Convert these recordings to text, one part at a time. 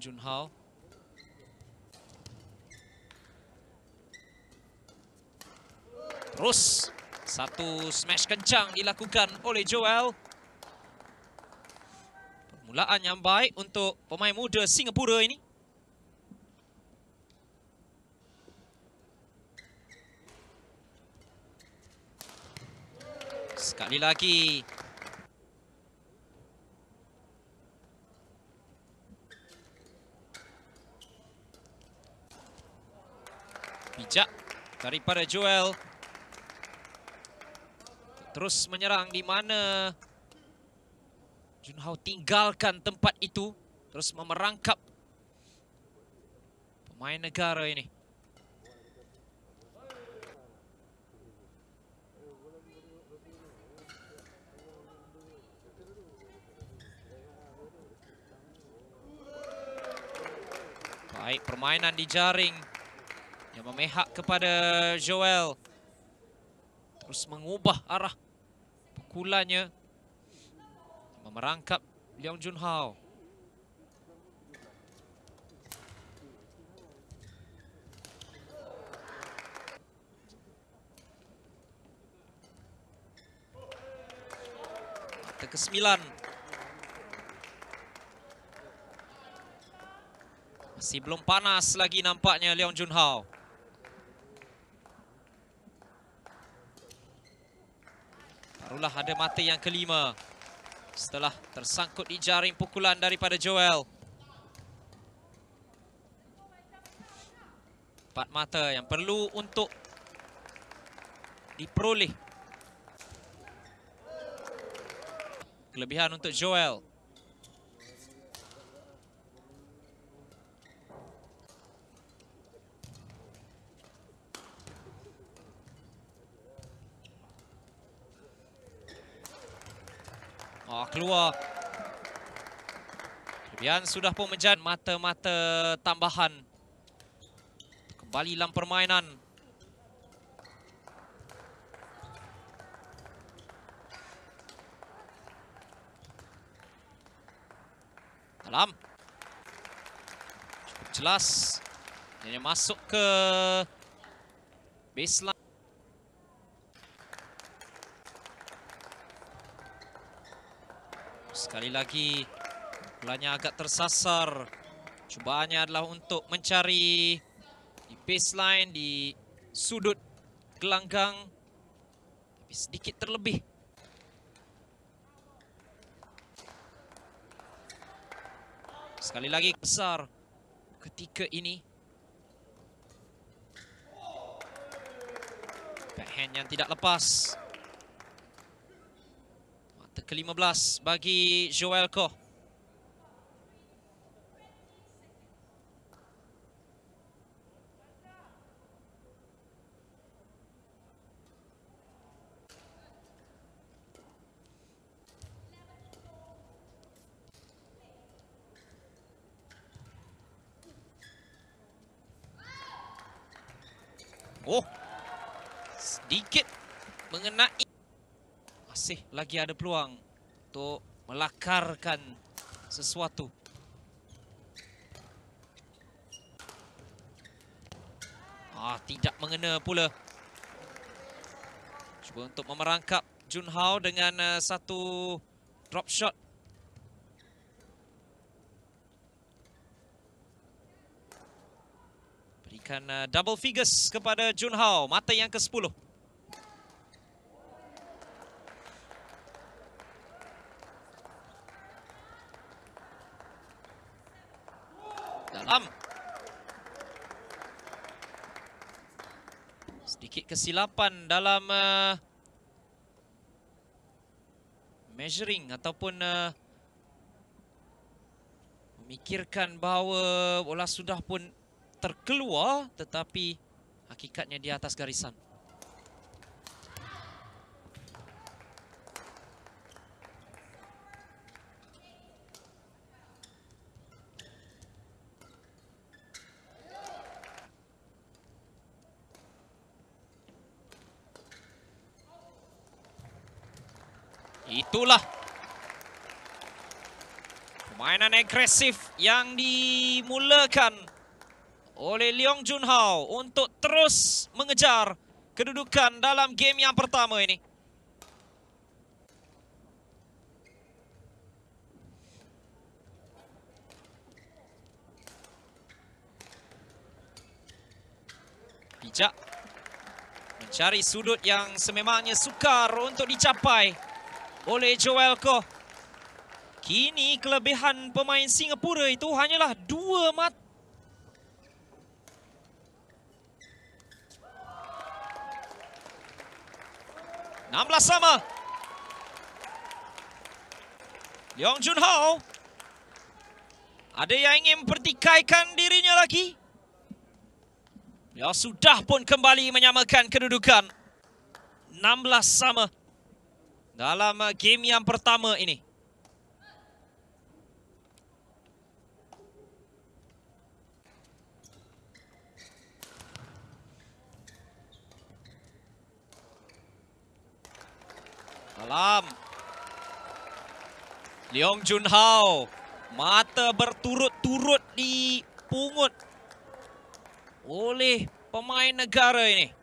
Jun Hao. Terus satu smash kencang dilakukan oleh Joel. Permulaan yang baik untuk pemain muda Singapura ini. Sekali lagi bijak daripada Joel. Terus menyerang di mana Junhao tinggalkan tempat itu. Terus memerangkap pemain negara ini. Baik permainan di jaring. Yang memihak kepada Joel. Terus mengubah arah pukulannya. Memerangkap Leong Ke sembilan, Masih belum panas lagi nampaknya Leong Hao. Barulah ada mata yang kelima setelah tersangkut di jaring pukulan daripada Joel. Empat mata yang perlu untuk diperoleh. Kelebihan untuk Joel. Joel. Oh, keluar. kemudian sudah pun menjan mata-mata tambahan. Kembali dalam permainan. Alam Cukup jelas. Dia masuk ke baseline. Sekali lagi bolanya agak tersasar. Cubaannya adalah untuk mencari di baseline di sudut gelanggang tapi sedikit terlebih. Sekali lagi besar ketika ini. Backhand yang tidak lepas ke-15 bagi Joel Koh. Oh. Sedikit mengenai masih lagi ada peluang untuk melakarkan sesuatu. Ah, tidak mengena pula. Cuba untuk memerangkap Jun Hao dengan uh, satu drop shot. Berikan uh, double figures kepada Jun Hao. Mata yang ke-10. Am. Sedikit kesilapan dalam uh, measuring ataupun uh, memikirkan bahawa bola sudah pun terkeluar tetapi hakikatnya di atas garisan. itulah permainan agresif yang dimulakan oleh Leong Jun Hao untuk terus mengejar kedudukan dalam game yang pertama ini. Bijak mencari sudut yang sememangnya sukar untuk dicapai oleh Joel Koh. Kini kelebihan pemain Singapura itu hanyalah dua mat. Enam belas sama. Leong Jun Hao. Ada yang ingin pertikaikan dirinya lagi? Dia ya, sudah pun kembali menyamakan kedudukan. Enam belas sama dalam uh, game yang pertama ini. Dalam. Leong Hao Mata berturut-turut dipungut oleh pemain negara ini.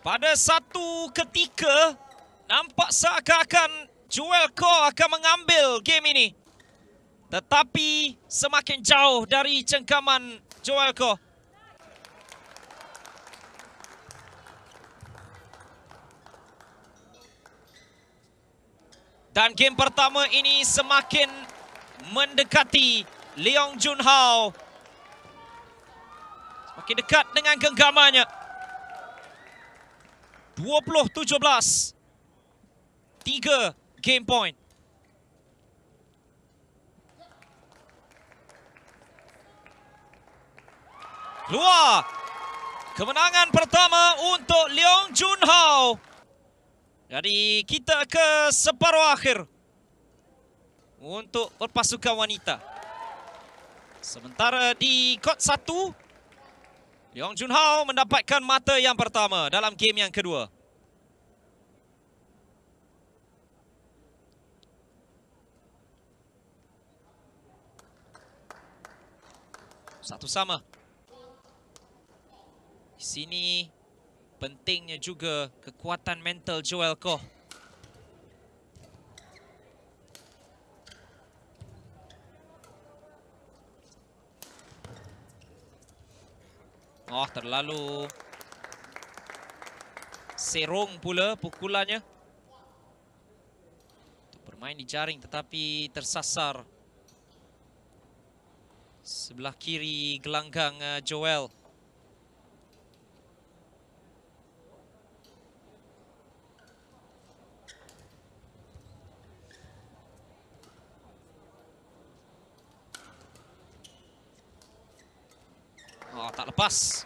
Pada satu ketika, nampak seakan-akan Jewel Core akan mengambil game ini. Tetapi semakin jauh dari cengkaman Jewel Core. Dan game pertama ini semakin mendekati Leong Junhao. Semakin dekat dengan genggamannya. 20-17. Tiga game point. Keluar. Kemenangan pertama untuk Leong Jun Hao. Jadi kita ke separuh akhir. Untuk berpasukan wanita. Sementara di kot satu. Leong Jun Hao mendapatkan mata yang pertama dalam game yang kedua. Satu sama. Di sini pentingnya juga kekuatan mental Joel Koh. Oh, terlalu serong pula pukulannya. Bermain di jaring tetapi tersasar. Sebelah kiri gelanggang eh, Joel. Pass.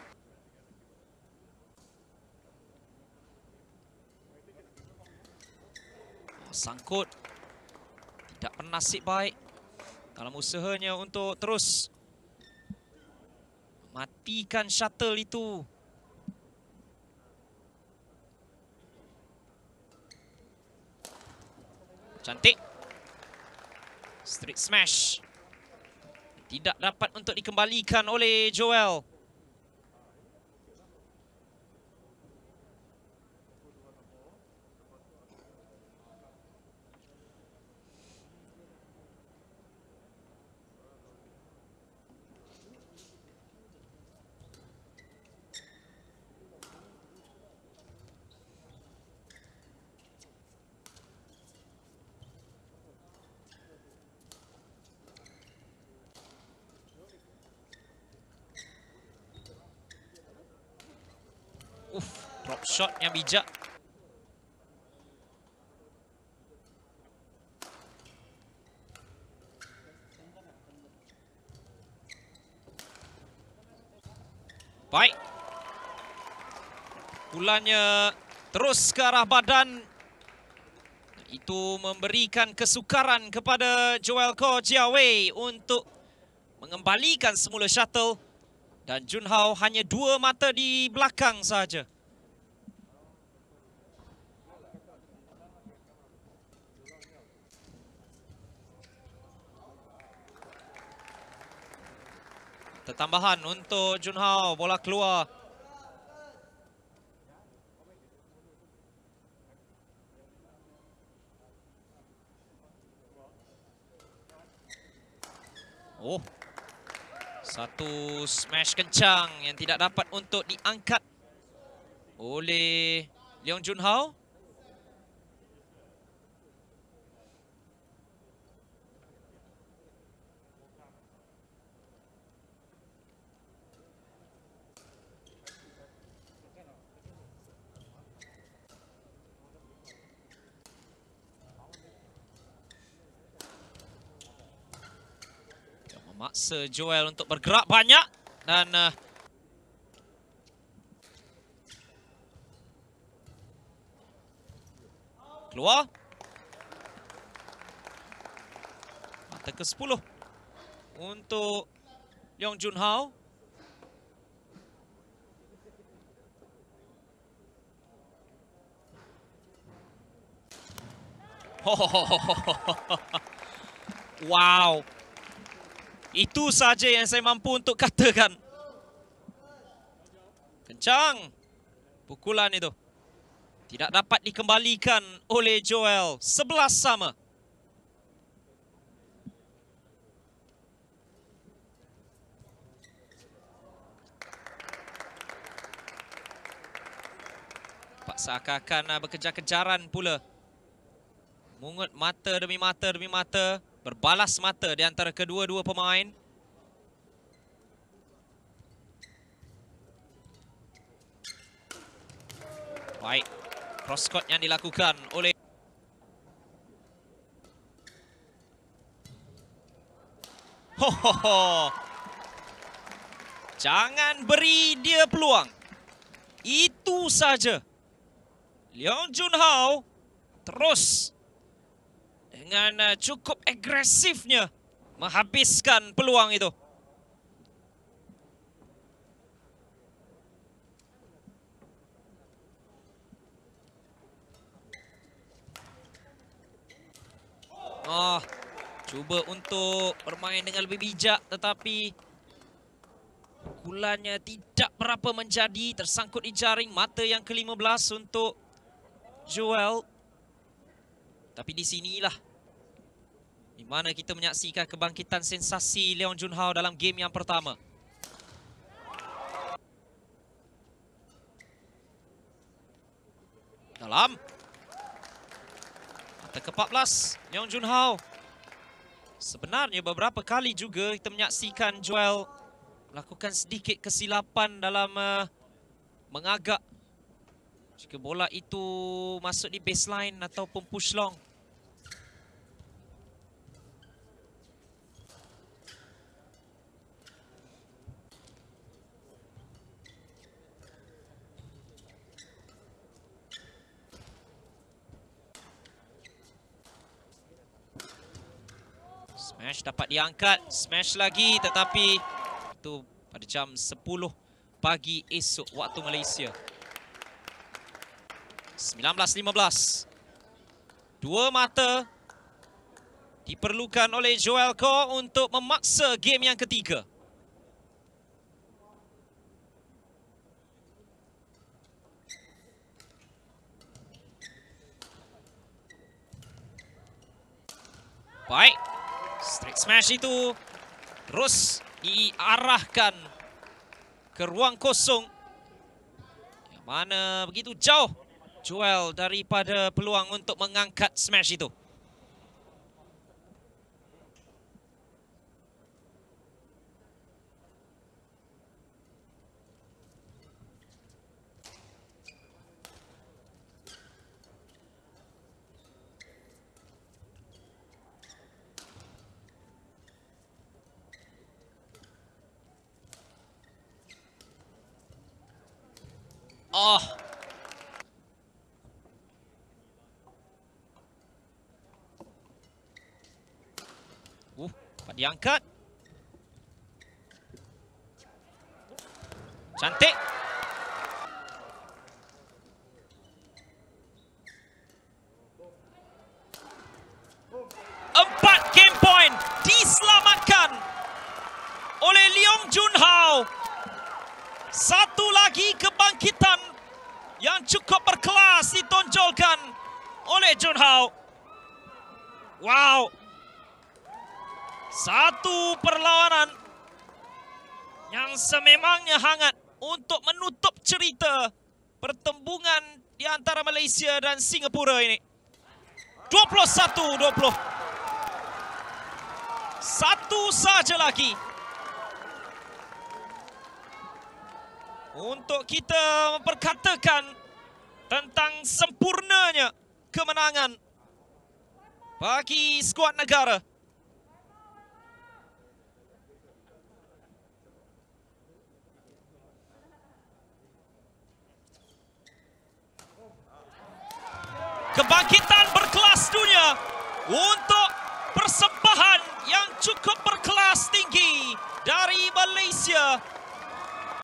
Sangkut. Tidak penasib baik. Dalam usahanya untuk terus matikan shuttle itu. Cantik. Street smash. Tidak dapat untuk dikembalikan oleh Joel. Joel. Drop shot yang bijak. Baik. Pulangnya terus ke arah badan. Itu memberikan kesukaran kepada Joel Ko Jiawei untuk mengembalikan semula shuttle. Dan Junhao hanya dua mata di belakang sahaja. Tambahan untuk Jun Hao. Bola keluar. Oh. Satu smash kencang yang tidak dapat untuk diangkat oleh Leong Jun Hao. Maksa Joel untuk bergerak banyak dan uh, keluar. Mata ke sepuluh untuk Leong Jun Hao. Oh, oh, oh, oh, oh, oh, oh. Wow. Itu saja yang saya mampu untuk katakan. Kencang pukulan itu. Tidak dapat dikembalikan oleh Joel. Sebelas sama. Pak Saka akan bekerja kejaran pula. Mungut mata demi mata demi mata berbalas mata di antara kedua-dua pemain. Baik, cross yang dilakukan oleh... Ho, ho, ho. Jangan beri dia peluang. Itu saja. Leong Hao terus dengan uh, cukup agresifnya menghabiskan peluang itu. Oh, cuba untuk bermain dengan lebih bijak tetapi pukulannya tidak berapa menjadi tersangkut di jaring mata yang ke-15 untuk Joel. Tapi di sinilah di mana kita menyaksikan kebangkitan sensasi Leon Jun Hao dalam game yang pertama. Dalam. Mata ke-14, Leon Junhao. Sebenarnya beberapa kali juga kita menyaksikan Joel melakukan sedikit kesilapan dalam uh, mengagak jika bola itu masuk di baseline ataupun push long. Smash dapat diangkat. Smash lagi tetapi itu pada jam 10 pagi esok waktu Malaysia. 19-15. Dua mata diperlukan oleh Joel Kaur untuk memaksa game yang ketiga. Baik. Straight smash itu terus diarahkan ke ruang kosong. Yang mana begitu jauh Joel daripada peluang untuk mengangkat smash itu. Oh. Uh, diangkat. Cantik. Satu lagi kebangkitan yang cukup berkelas ditonjolkan oleh Jun Hao. Wow. Satu perlawanan yang sememangnya hangat untuk menutup cerita pertembungan di antara Malaysia dan Singapura ini. 21-20. Satu saja lagi. untuk kita memperkatakan tentang sempurnanya kemenangan bagi skuad negara. Kebangkitan berkelas dunia untuk persembahan yang cukup berkelas tinggi dari Malaysia. Malaysia.